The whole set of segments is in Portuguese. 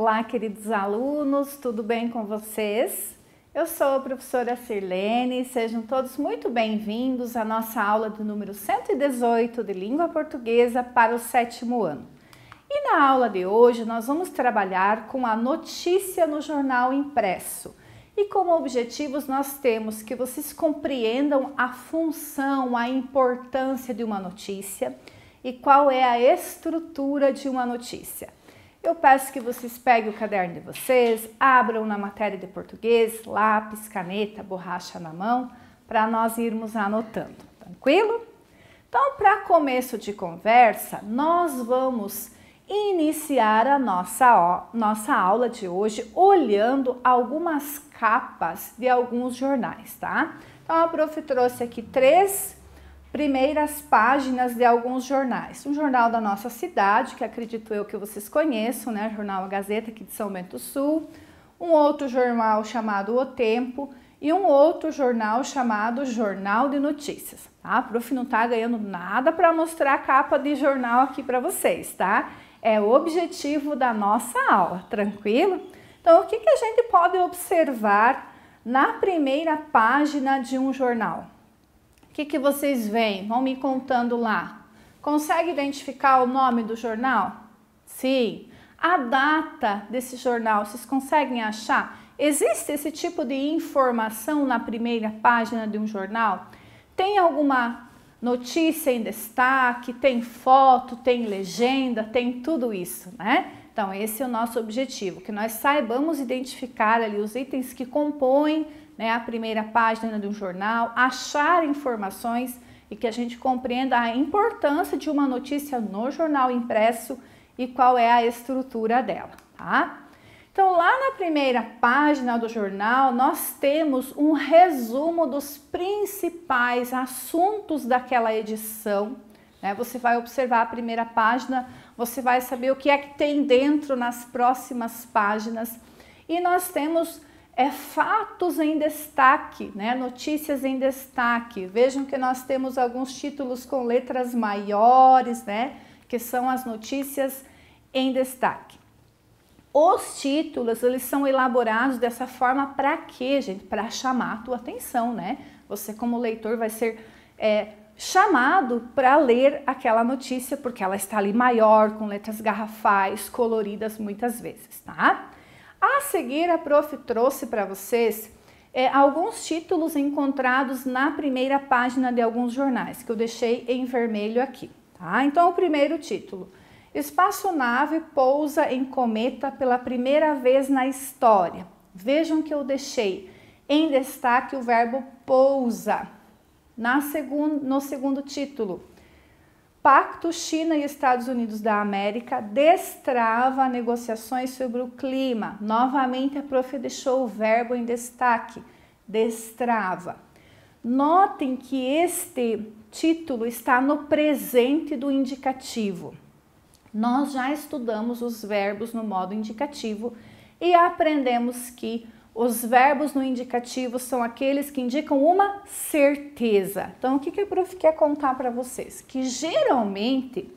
Olá, queridos alunos, tudo bem com vocês? Eu sou a professora Sirlene, sejam todos muito bem-vindos à nossa aula do número 118 de Língua Portuguesa para o sétimo ano. E na aula de hoje nós vamos trabalhar com a notícia no jornal impresso. E como objetivos nós temos que vocês compreendam a função, a importância de uma notícia e qual é a estrutura de uma notícia. Eu peço que vocês peguem o caderno de vocês, abram na matéria de português, lápis, caneta, borracha na mão, para nós irmos anotando, tranquilo? Então, para começo de conversa, nós vamos iniciar a nossa, nossa aula de hoje olhando algumas capas de alguns jornais, tá? Então, a prof trouxe aqui três primeiras páginas de alguns jornais. Um jornal da nossa cidade, que acredito eu que vocês conheçam, né? Jornal A Gazeta aqui de São Bento do Sul. Um outro jornal chamado O Tempo e um outro jornal chamado Jornal de Notícias. Tá? A prof não tá ganhando nada para mostrar a capa de jornal aqui para vocês, tá? É o objetivo da nossa aula, tranquilo? Então, o que, que a gente pode observar na primeira página de um jornal? que, que vocês veem? Vão me contando lá. Consegue identificar o nome do jornal? Sim. A data desse jornal, vocês conseguem achar? Existe esse tipo de informação na primeira página de um jornal? Tem alguma notícia em destaque? Tem foto, tem legenda, tem tudo isso, né? Então, esse é o nosso objetivo, que nós saibamos identificar ali os itens que compõem né, a primeira página de um jornal, achar informações e que a gente compreenda a importância de uma notícia no jornal impresso e qual é a estrutura dela, tá? Então, lá na primeira página do jornal, nós temos um resumo dos principais assuntos daquela edição. Né? Você vai observar a primeira página, você vai saber o que é que tem dentro nas próximas páginas. E nós temos é fatos em destaque, né? notícias em destaque. Vejam que nós temos alguns títulos com letras maiores, né? que são as notícias em destaque. Os títulos, eles são elaborados dessa forma para quê, gente? Para chamar a tua atenção, né? Você como leitor vai ser é, chamado para ler aquela notícia, porque ela está ali maior, com letras garrafais, coloridas muitas vezes, tá? A seguir, a prof trouxe para vocês é, alguns títulos encontrados na primeira página de alguns jornais, que eu deixei em vermelho aqui. Tá? Então, o primeiro título. Espaçonave pousa em cometa pela primeira vez na história. Vejam que eu deixei em destaque o verbo pousa. Na segun, no segundo título, Pacto China e Estados Unidos da América destrava negociações sobre o clima. Novamente, a prof deixou o verbo em destaque: destrava. Notem que este título está no presente do indicativo. Nós já estudamos os verbos no modo indicativo e aprendemos que os verbos no indicativo são aqueles que indicam uma certeza. Então, o que, que a prof quer contar para vocês? Que geralmente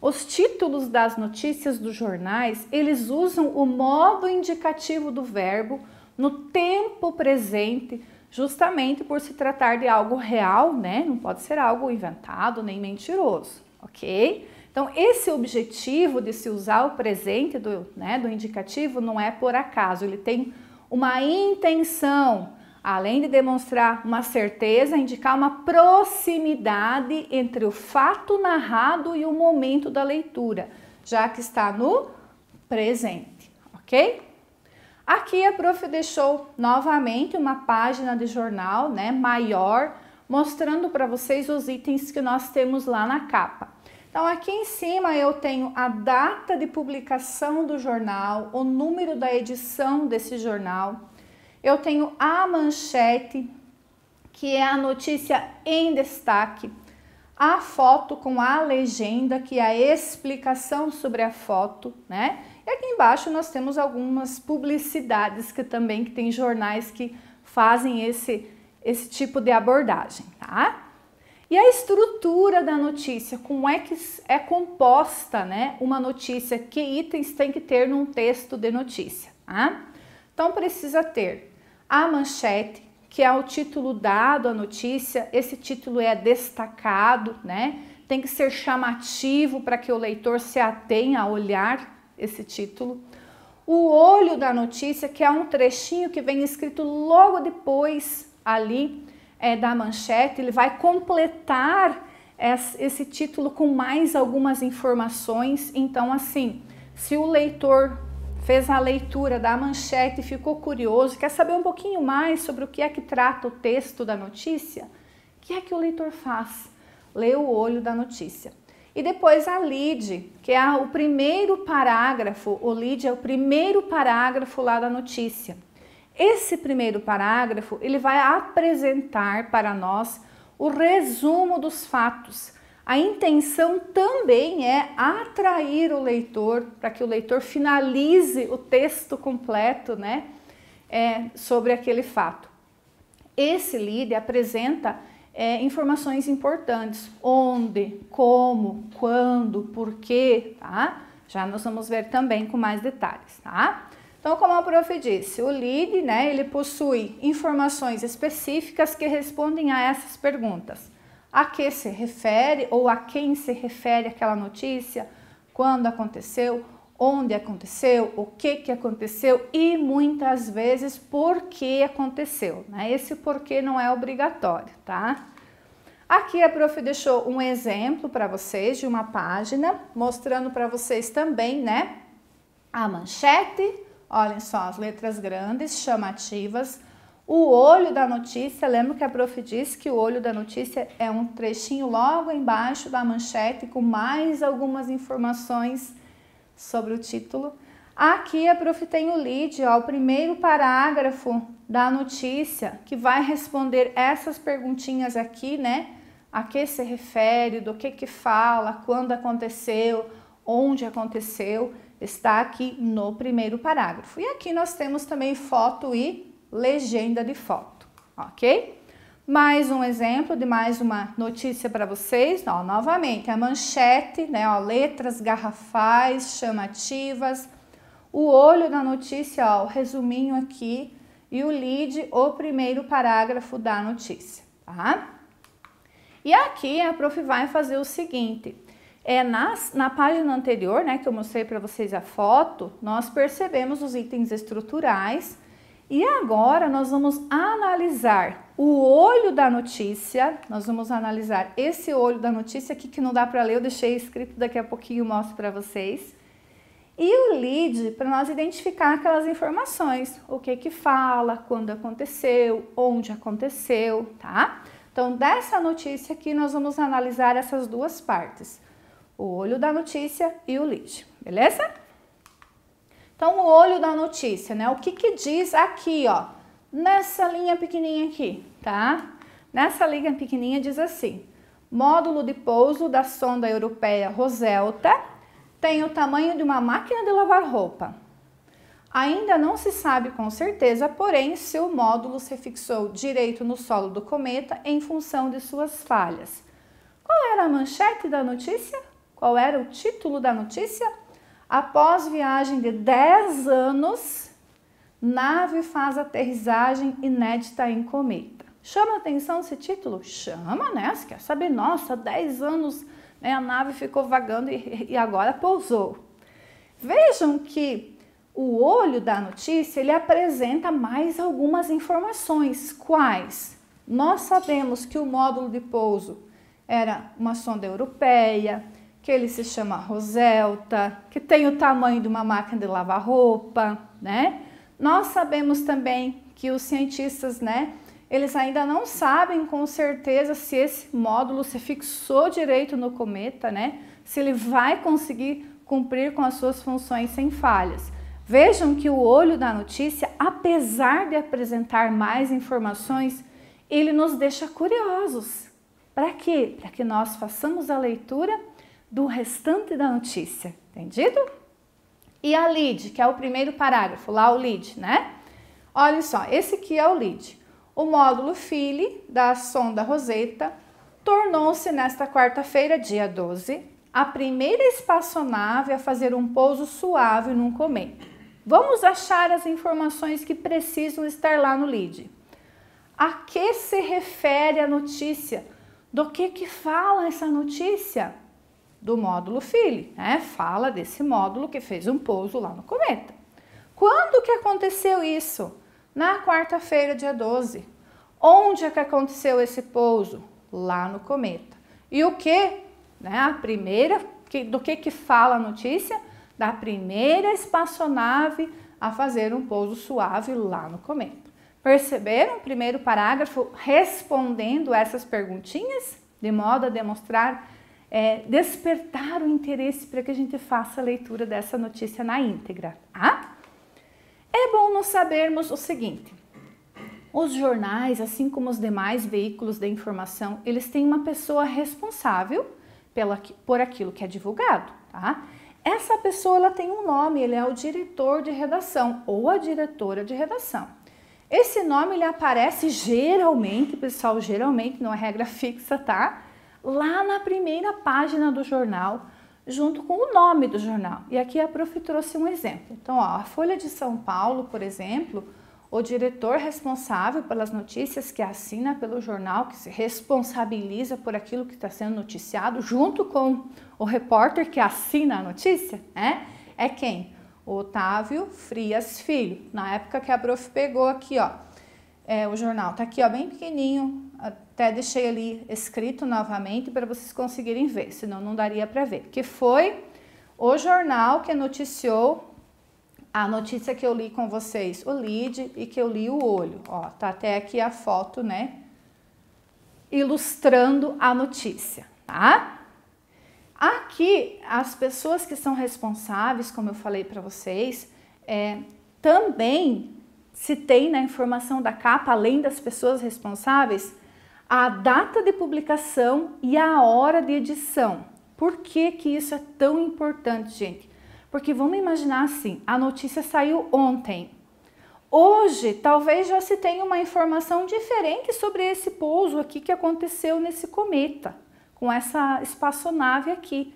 os títulos das notícias dos jornais, eles usam o modo indicativo do verbo no tempo presente, justamente por se tratar de algo real, né? Não pode ser algo inventado nem mentiroso, ok? Então, esse objetivo de se usar o presente do, né, do indicativo não é por acaso, ele tem uma intenção, além de demonstrar uma certeza, indicar uma proximidade entre o fato narrado e o momento da leitura, já que está no presente, ok? Aqui a prof deixou novamente uma página de jornal, né, maior, mostrando para vocês os itens que nós temos lá na capa. Então, aqui em cima eu tenho a data de publicação do jornal, o número da edição desse jornal, eu tenho a manchete, que é a notícia em destaque, a foto com a legenda, que é a explicação sobre a foto, né? E aqui embaixo nós temos algumas publicidades que também que tem jornais que fazem esse, esse tipo de abordagem, tá? E a estrutura da notícia, como é que é composta né, uma notícia, que itens tem que ter num texto de notícia. Tá? Então precisa ter a manchete, que é o título dado à notícia, esse título é destacado, né? Tem que ser chamativo para que o leitor se atenha a olhar esse título. O olho da notícia, que é um trechinho que vem escrito logo depois ali é, da manchete, ele vai completar esse título com mais algumas informações. Então, assim, se o leitor fez a leitura da manchete, ficou curioso, quer saber um pouquinho mais sobre o que é que trata o texto da notícia, o que é que o leitor faz? Lê o olho da notícia. E depois a lead, que é o primeiro parágrafo, o lead é o primeiro parágrafo lá da notícia. Esse primeiro parágrafo, ele vai apresentar para nós o resumo dos fatos. A intenção também é atrair o leitor para que o leitor finalize o texto completo, né, é, sobre aquele fato. Esse líder apresenta é, informações importantes: onde, como, quando, porquê, tá? Já nós vamos ver também com mais detalhes, tá? Então, como a prof disse, o lead, né, ele possui informações específicas que respondem a essas perguntas. A que se refere ou a quem se refere aquela notícia, quando aconteceu, onde aconteceu, o que, que aconteceu e muitas vezes por que aconteceu. Né? Esse porquê não é obrigatório, tá? Aqui a prof deixou um exemplo para vocês de uma página, mostrando para vocês também, né? A manchete, Olhem só, as letras grandes, chamativas. O olho da notícia, lembra que a prof disse que o olho da notícia é um trechinho logo embaixo da manchete com mais algumas informações sobre o título. Aqui a prof tem o lead, ó, o primeiro parágrafo da notícia, que vai responder essas perguntinhas aqui, né? A que se refere, do que que fala, quando aconteceu, onde aconteceu está aqui no primeiro parágrafo. E aqui nós temos também foto e legenda de foto, ok? Mais um exemplo de mais uma notícia para vocês. Ó, novamente, a manchete, né, ó, letras garrafais, chamativas. O olho da notícia, ó, o resuminho aqui. E o lead, o primeiro parágrafo da notícia, tá? E aqui a prof vai fazer o seguinte é, nas, na página anterior, né, que eu mostrei para vocês a foto, nós percebemos os itens estruturais e agora nós vamos analisar o olho da notícia. Nós vamos analisar esse olho da notícia aqui que não dá para ler, eu deixei escrito, daqui a pouquinho mostro para vocês. E o lead para nós identificar aquelas informações, o que que fala, quando aconteceu, onde aconteceu, tá? Então, dessa notícia aqui nós vamos analisar essas duas partes o olho da notícia e o lead, beleza? Então, o olho da notícia, né? O que que diz aqui, ó, nessa linha pequenininha aqui, tá? Nessa linha pequenininha diz assim, módulo de pouso da sonda europeia Roselta tem o tamanho de uma máquina de lavar roupa. Ainda não se sabe com certeza, porém, se o módulo se fixou direito no solo do cometa em função de suas falhas. Qual era a manchete da notícia? Qual era o título da notícia? Após viagem de 10 anos, nave faz aterrissagem inédita em cometa. Chama atenção esse título? Chama, né? Você quer saber? Nossa, 10 anos né, a nave ficou vagando e, e agora pousou. Vejam que o olho da notícia ele apresenta mais algumas informações. Quais? Nós sabemos que o módulo de pouso era uma sonda europeia, que ele se chama Roselta, que tem o tamanho de uma máquina de lavar roupa, né? Nós sabemos também que os cientistas, né, eles ainda não sabem com certeza se esse módulo se fixou direito no cometa, né? Se ele vai conseguir cumprir com as suas funções sem falhas. Vejam que o olho da notícia, apesar de apresentar mais informações, ele nos deixa curiosos. Para quê? Para que nós façamos a leitura do restante da notícia, entendido? E a lead, que é o primeiro parágrafo, lá o lead, né? Olha só, esse aqui é o lead. O módulo FILE da sonda Rosetta tornou-se nesta quarta-feira, dia 12, a primeira espaçonave a fazer um pouso suave num cometa. Vamos achar as informações que precisam estar lá no lead. A que se refere a notícia? Do que que fala essa notícia? do módulo Philly, né? Fala desse módulo que fez um pouso lá no cometa. Quando que aconteceu isso? Na quarta-feira, dia 12. Onde é que aconteceu esse pouso? Lá no cometa. E o que? Né? A primeira, do que que fala a notícia? Da primeira espaçonave a fazer um pouso suave lá no cometa. Perceberam o primeiro parágrafo respondendo essas perguntinhas? De modo a demonstrar é, despertar o interesse para que a gente faça a leitura dessa notícia na íntegra. Tá? É bom nós sabermos o seguinte: os jornais, assim como os demais veículos de informação, eles têm uma pessoa responsável pela, por aquilo que é divulgado. Tá? Essa pessoa ela tem um nome, ele é o diretor de redação ou a diretora de redação. Esse nome ele aparece geralmente, pessoal, geralmente não é regra fixa, tá? lá na primeira página do jornal, junto com o nome do jornal. E aqui a prof trouxe um exemplo. Então, ó, a Folha de São Paulo, por exemplo, o diretor responsável pelas notícias que assina pelo jornal, que se responsabiliza por aquilo que está sendo noticiado, junto com o repórter que assina a notícia, é, É quem? Otávio Frias Filho. Na época que a prof pegou aqui, ó, é, o jornal tá aqui, ó, bem pequenininho, até deixei ali escrito novamente para vocês conseguirem ver, senão não daria para ver, que foi o jornal que noticiou a notícia que eu li com vocês, o lead e que eu li o olho. Ó, tá até aqui a foto, né? Ilustrando a notícia, tá? Aqui as pessoas que são responsáveis, como eu falei para vocês, é, também se tem na informação da capa, além das pessoas responsáveis, a data de publicação e a hora de edição. Por que, que isso é tão importante, gente? Porque vamos imaginar assim: a notícia saiu ontem. Hoje, talvez já se tenha uma informação diferente sobre esse pouso aqui que aconteceu nesse cometa, com essa espaçonave aqui.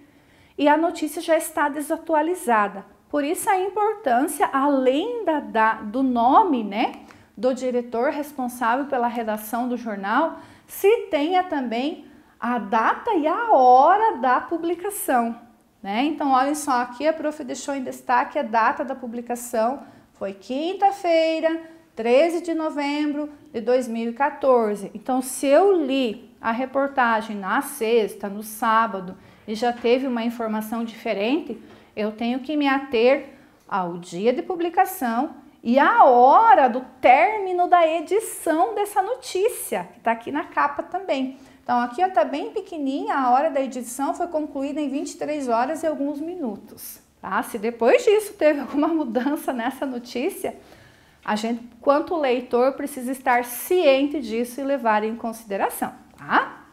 E a notícia já está desatualizada. Por isso, a importância, além da, da do nome, né? do diretor responsável pela redação do jornal, se tenha também a data e a hora da publicação. Né? Então, olhem só, aqui a prof deixou em destaque a data da publicação, foi quinta-feira, 13 de novembro de 2014. Então, se eu li a reportagem na sexta, no sábado, e já teve uma informação diferente, eu tenho que me ater ao dia de publicação e a hora do término da edição dessa notícia, que está aqui na capa também. Então, aqui está bem pequenininha, a hora da edição foi concluída em 23 horas e alguns minutos. Tá? Se depois disso teve alguma mudança nessa notícia, a gente, quanto leitor, precisa estar ciente disso e levar em consideração. Tá?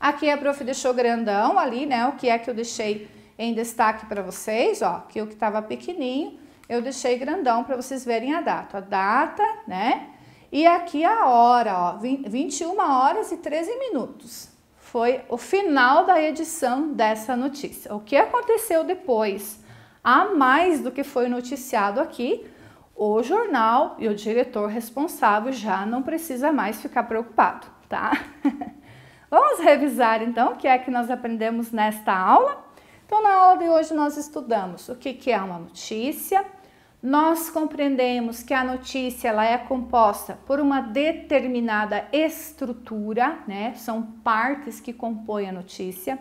Aqui a prof deixou grandão ali, né? O que é que eu deixei em destaque para vocês, ó, que o que estava pequenininho eu deixei grandão para vocês verem a data. A data, né? E aqui a hora, ó, 21 horas e 13 minutos. Foi o final da edição dessa notícia. O que aconteceu depois? A mais do que foi noticiado aqui, o jornal e o diretor responsável já não precisa mais ficar preocupado, tá? Vamos revisar então o que é que nós aprendemos nesta aula? Então, na aula de hoje nós estudamos o que, que é uma notícia, nós compreendemos que a notícia ela é composta por uma determinada estrutura, né? São partes que compõem a notícia. O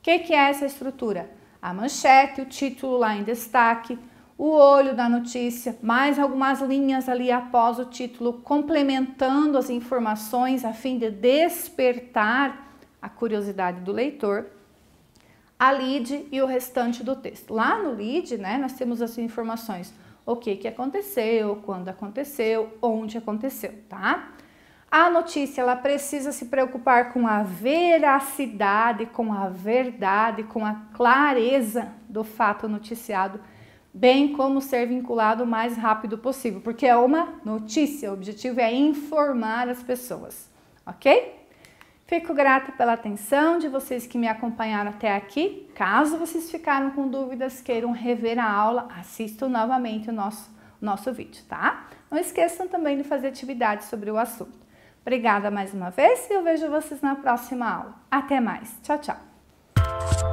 que, que é essa estrutura? A manchete, o título lá em destaque, o olho da notícia, mais algumas linhas ali após o título, complementando as informações a fim de despertar a curiosidade do leitor a lead e o restante do texto. Lá no lead, né, nós temos as informações o que, que aconteceu, quando aconteceu, onde aconteceu, tá? A notícia ela precisa se preocupar com a veracidade, com a verdade, com a clareza do fato noticiado, bem como ser vinculado o mais rápido possível, porque é uma notícia, o objetivo é informar as pessoas, ok? Fico grata pela atenção de vocês que me acompanharam até aqui. Caso vocês ficaram com dúvidas, queiram rever a aula, assistam novamente o nosso, nosso vídeo, tá? Não esqueçam também de fazer atividades sobre o assunto. Obrigada mais uma vez e eu vejo vocês na próxima aula. Até mais. Tchau, tchau.